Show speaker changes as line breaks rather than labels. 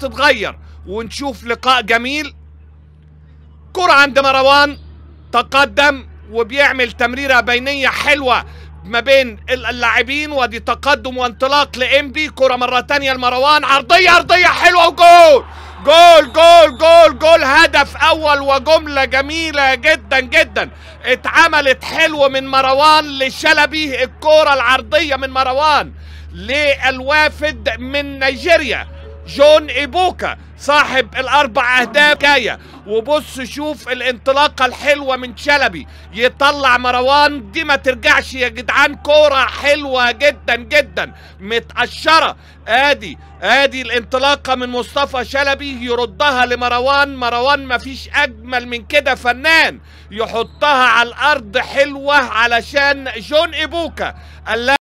تتغير ونشوف لقاء جميل كرة عند مروان تقدم وبيعمل تمريرة بينية حلوة ما بين اللاعبين ودي تقدم وانطلاق لإمبي كرة مرة تانية لمروان عرضية عرضية حلوة وجول جول جول جول جول هدف اول وجملة جميلة جدا جدا اتعملت حلو من مروان لشلبي الكرة العرضية من مروان للوافد من نيجيريا جون إيبوكا صاحب الأربع أهداف جاية وبص شوف الانطلاقة الحلوة من شلبي يطلع مروان دي ما ترجعش يا جدعان كورة حلوة جدا جدا متقشرة ادي ادي الانطلاقة من مصطفى شلبي يردها لمروان مروان ما فيش اجمل من كده فنان يحطها على الارض حلوة علشان جون ايبوكا